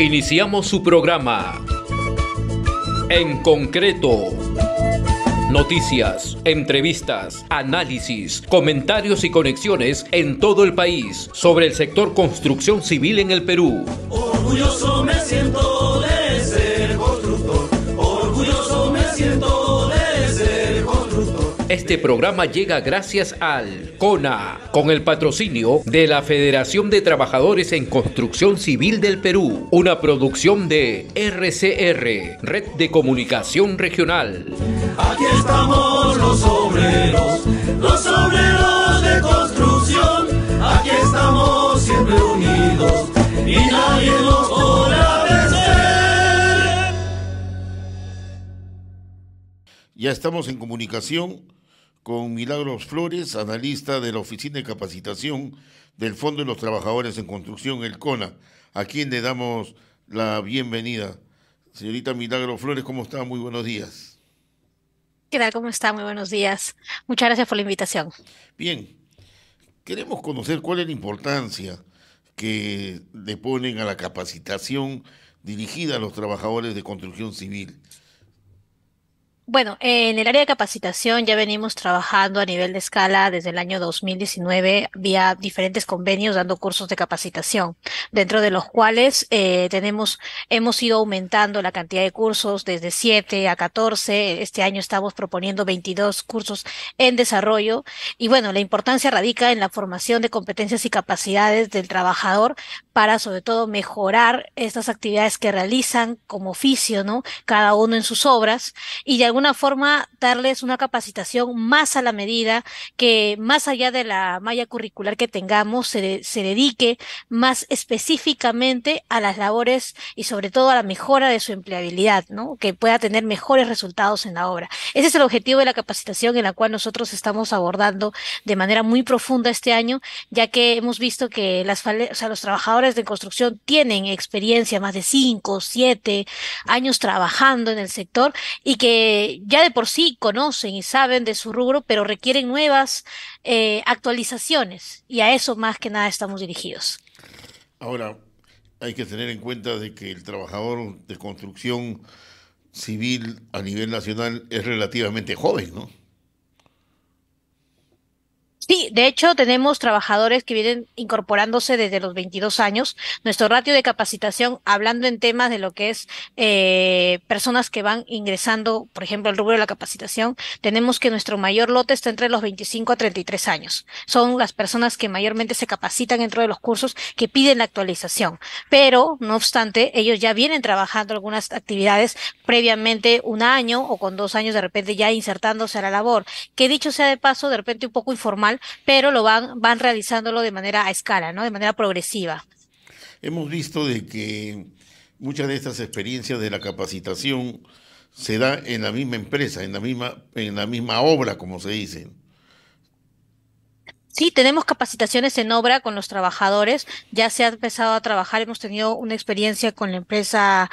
Iniciamos su programa. En concreto. Noticias, entrevistas, análisis, comentarios y conexiones en todo el país sobre el sector construcción civil en el Perú. Orgulloso me siento Este programa llega gracias al CONA, con el patrocinio de la Federación de Trabajadores en Construcción Civil del Perú, una producción de RCR, Red de Comunicación Regional. Aquí estamos los obreros, los obreros de construcción, aquí estamos siempre unidos y nadie nos podrá vencer. Ya estamos en comunicación con Milagros Flores, analista de la Oficina de Capacitación del Fondo de los Trabajadores en Construcción, el CONA, a quien le damos la bienvenida. Señorita Milagros Flores, ¿cómo está? Muy buenos días. ¿Qué tal? ¿Cómo está? Muy buenos días. Muchas gracias por la invitación. Bien, queremos conocer cuál es la importancia que le ponen a la capacitación dirigida a los trabajadores de construcción civil. Bueno, en el área de capacitación ya venimos trabajando a nivel de escala desde el año 2019 vía diferentes convenios dando cursos de capacitación, dentro de los cuales eh, tenemos, hemos ido aumentando la cantidad de cursos desde 7 a 14. Este año estamos proponiendo 22 cursos en desarrollo. Y bueno, la importancia radica en la formación de competencias y capacidades del trabajador para sobre todo mejorar estas actividades que realizan como oficio, ¿no? Cada uno en sus obras y de alguna una forma darles una capacitación más a la medida, que más allá de la malla curricular que tengamos, se, se dedique más específicamente a las labores y sobre todo a la mejora de su empleabilidad, ¿no? que pueda tener mejores resultados en la obra. Ese es el objetivo de la capacitación en la cual nosotros estamos abordando de manera muy profunda este año, ya que hemos visto que las, o sea, los trabajadores de construcción tienen experiencia, más de cinco, siete años trabajando en el sector y que ya de por sí conocen y saben de su rubro, pero requieren nuevas eh, actualizaciones y a eso más que nada estamos dirigidos. Ahora, hay que tener en cuenta de que el trabajador de construcción civil a nivel nacional es relativamente joven, ¿no? Sí, de hecho tenemos trabajadores que vienen incorporándose desde los 22 años. Nuestro ratio de capacitación, hablando en temas de lo que es eh, personas que van ingresando, por ejemplo, al rubro de la capacitación, tenemos que nuestro mayor lote está entre los 25 a 33 años. Son las personas que mayormente se capacitan dentro de los cursos que piden la actualización. Pero, no obstante, ellos ya vienen trabajando algunas actividades previamente un año o con dos años de repente ya insertándose a la labor. Que dicho sea de paso, de repente un poco informal, pero lo van, van realizándolo de manera a escala, ¿no? De manera progresiva. Hemos visto de que muchas de estas experiencias de la capacitación se da en la misma empresa, en la misma, en la misma obra, como se dice. Sí, tenemos capacitaciones en obra con los trabajadores. Ya se ha empezado a trabajar. Hemos tenido una experiencia con la empresa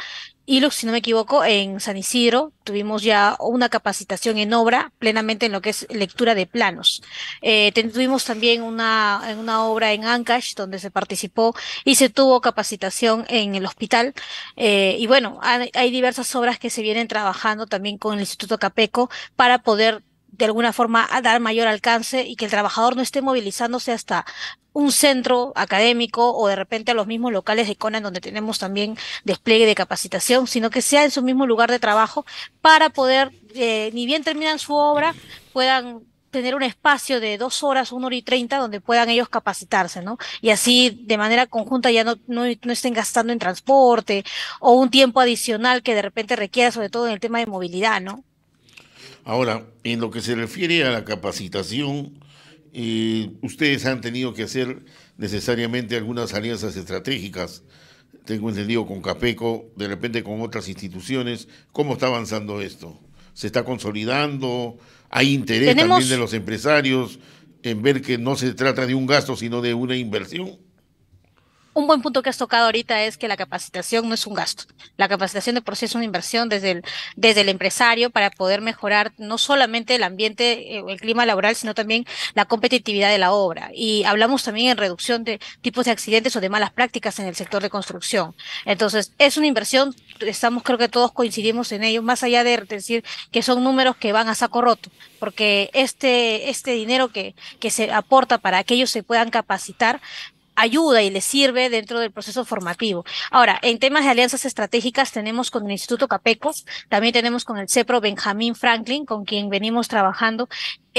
ILUX, si no me equivoco, en San Isidro tuvimos ya una capacitación en obra, plenamente en lo que es lectura de planos. Eh, tuvimos también una, una obra en Ancash, donde se participó y se tuvo capacitación en el hospital. Eh, y bueno, hay diversas obras que se vienen trabajando también con el Instituto Capeco para poder de alguna forma a dar mayor alcance y que el trabajador no esté movilizándose hasta un centro académico o de repente a los mismos locales de en donde tenemos también despliegue de capacitación, sino que sea en su mismo lugar de trabajo para poder, eh, ni bien terminan su obra, puedan tener un espacio de dos horas, una hora y treinta, donde puedan ellos capacitarse, ¿no? Y así de manera conjunta ya no, no, no, estén gastando en transporte o un tiempo adicional que de repente requiera, sobre todo en el tema de movilidad, ¿no? Ahora, en lo que se refiere a la capacitación, eh, ustedes han tenido que hacer necesariamente algunas alianzas estratégicas, tengo entendido con Capeco, de repente con otras instituciones. ¿Cómo está avanzando esto? ¿Se está consolidando? ¿Hay interés también de los empresarios en ver que no se trata de un gasto, sino de una inversión? un buen punto que has tocado ahorita es que la capacitación no es un gasto. La capacitación de por sí es una inversión desde el, desde el empresario para poder mejorar no solamente el ambiente, eh, el clima laboral, sino también la competitividad de la obra. Y hablamos también en reducción de tipos de accidentes o de malas prácticas en el sector de construcción. Entonces, es una inversión, estamos creo que todos coincidimos en ello, más allá de decir que son números que van a saco roto, porque este, este dinero que, que se aporta para que ellos se puedan capacitar ayuda y le sirve dentro del proceso formativo. Ahora, en temas de alianzas estratégicas tenemos con el Instituto Capecos, también tenemos con el CEPRO Benjamín Franklin, con quien venimos trabajando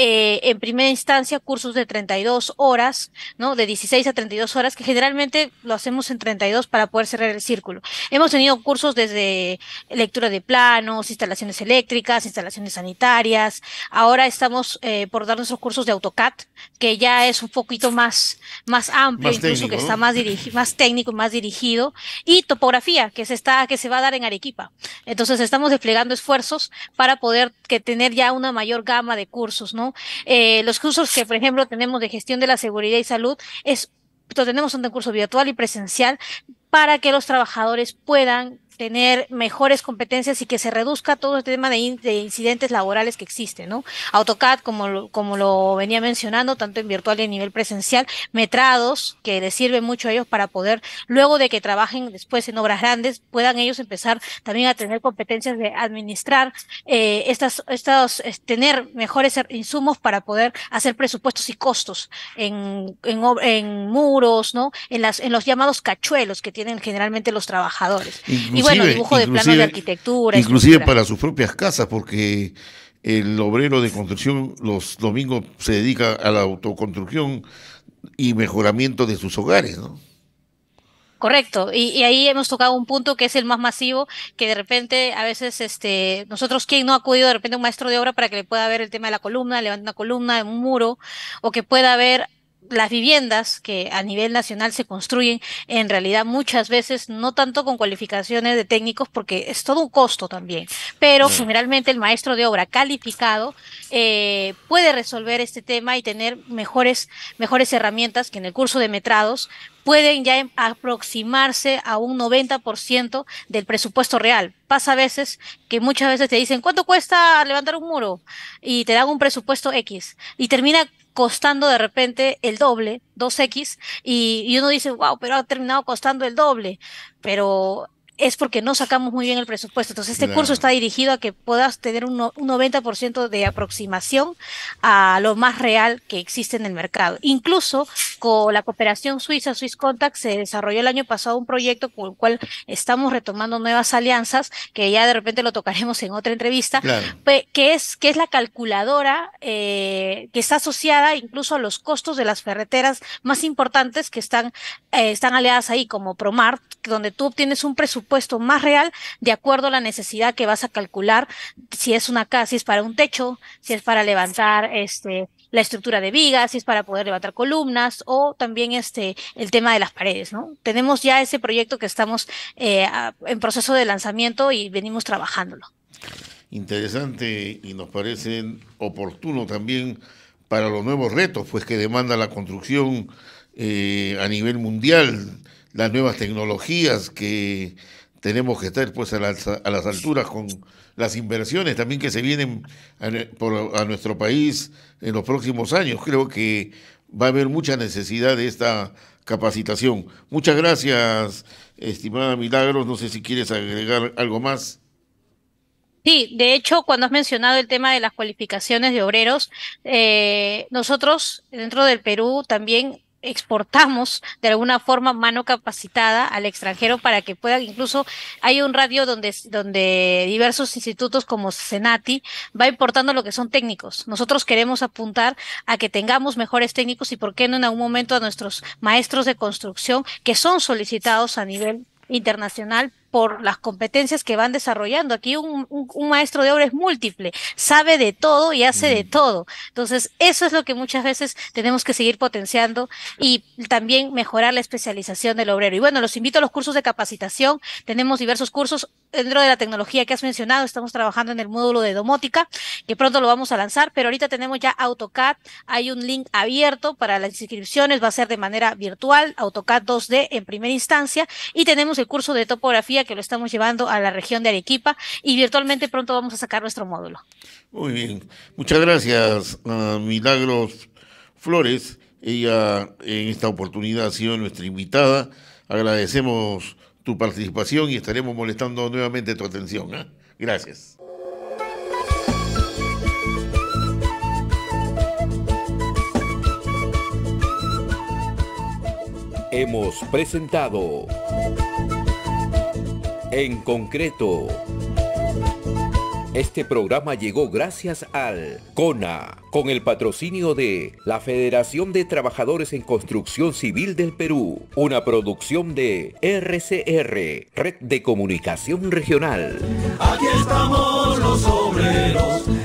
eh, en primera instancia cursos de 32 horas, ¿no? De 16 a 32 horas, que generalmente lo hacemos en 32 para poder cerrar el círculo. Hemos tenido cursos desde lectura de planos, instalaciones eléctricas, instalaciones sanitarias. Ahora estamos eh, por dar nuestros cursos de AutoCAD, que ya es un poquito más, más amplio, incluso que está más, más técnico, más dirigido. Y topografía, que se está, que se va a dar en Arequipa. Entonces estamos desplegando esfuerzos para poder que tener ya una mayor gama de cursos, ¿no? Eh, los cursos que, por ejemplo, tenemos de gestión de la seguridad y salud, es, tenemos un curso virtual y presencial para que los trabajadores puedan tener mejores competencias y que se reduzca todo el este tema de, incidentes laborales que existen, ¿no? AutoCAD, como lo, como lo venía mencionando, tanto en virtual y a nivel presencial, metrados, que les sirve mucho a ellos para poder, luego de que trabajen después en obras grandes, puedan ellos empezar también a tener competencias de administrar eh, estas, estas, tener mejores insumos para poder hacer presupuestos y costos en, en, en muros, ¿no? En las, en los llamados cachuelos que tienen generalmente los trabajadores de de arquitectura. Inclusive para sus propias casas, porque el obrero de construcción los domingos se dedica a la autoconstrucción y mejoramiento de sus hogares, Correcto, y, ahí hemos tocado un punto que es el más masivo, que de repente a veces este, nosotros quién no ha acudido de repente a un maestro de obra para que le pueda ver el tema de la columna, levantar una columna, en un muro, o que pueda ver las viviendas que a nivel nacional se construyen, en realidad muchas veces no tanto con cualificaciones de técnicos, porque es todo un costo también, pero mm. generalmente el maestro de obra calificado eh, puede resolver este tema y tener mejores, mejores herramientas que en el curso de metrados pueden ya aproximarse a un 90% del presupuesto real. Pasa a veces que muchas veces te dicen, ¿cuánto cuesta levantar un muro? Y te dan un presupuesto X. Y termina costando de repente el doble, 2X, y, y uno dice, wow, pero ha terminado costando el doble, pero es porque no sacamos muy bien el presupuesto. Entonces, este curso está dirigido a que puedas tener un, 90% de aproximación a lo más real que existe en el mercado. Incluso con la cooperación suiza, Swiss Contact, se desarrolló el año pasado un proyecto con el cual estamos retomando nuevas alianzas, que ya de repente lo tocaremos en otra entrevista, que, es, que es la calculadora eh, que está asociada incluso a los costos de las ferreteras más importantes que están, eh, están aliadas ahí, como Promart, donde tú obtienes un presupuesto puesto más real de acuerdo a la necesidad que vas a calcular, si es una casa, si es para un techo, si es para levantar este la estructura de vigas, si es para poder levantar columnas o también este el tema de las paredes, ¿no? Tenemos ya ese proyecto que estamos eh, en proceso de lanzamiento y venimos trabajándolo. Interesante y nos parece oportuno también para los nuevos retos, pues que demanda la construcción eh, a nivel mundial las nuevas tecnologías que tenemos que estar pues a las, alturas con las inversiones también que se vienen a, nuestro país en los próximos años. Creo que va a haber mucha necesidad de esta capacitación. Muchas gracias, estimada Milagros. No sé si quieres agregar algo más. Sí, de hecho, cuando has mencionado el tema de las cualificaciones de obreros, eh, nosotros dentro del Perú también exportamos de alguna forma mano capacitada al extranjero para que puedan incluso hay un radio donde donde diversos institutos como Senati va importando lo que son técnicos. Nosotros queremos apuntar a que tengamos mejores técnicos y por qué no en algún momento a nuestros maestros de construcción que son solicitados a nivel internacional por las competencias que van desarrollando. Aquí un, maestro de obra es múltiple, sabe de todo y hace de mm. todo. Entonces, eso es lo que muchas veces tenemos que seguir potenciando y también mejorar la especialización del obrero. Y bueno, los invito a los cursos de capacitación. Tenemos diversos cursos dentro de la tecnología que has mencionado. Estamos trabajando en el módulo de domótica, que pronto lo vamos a lanzar, pero ahorita tenemos ya AutoCAD. Hay un link abierto para las inscripciones. Va a ser de manera virtual, AutoCAD 2D en primera instancia. Y tenemos el curso de topografía que lo estamos llevando a la región de Arequipa y virtualmente pronto vamos a sacar nuestro módulo. Muy bien, muchas gracias a ah, Milagros Flores. Ella en esta oportunidad ha sido nuestra invitada. Agradecemos tu participación y estaremos molestando nuevamente tu atención. ¿eh? Gracias. Hemos presentado en concreto, este programa llegó gracias al CONA, con el patrocinio de la Federación de Trabajadores en Construcción Civil del Perú, una producción de RCR, Red de Comunicación Regional. Aquí estamos los obreros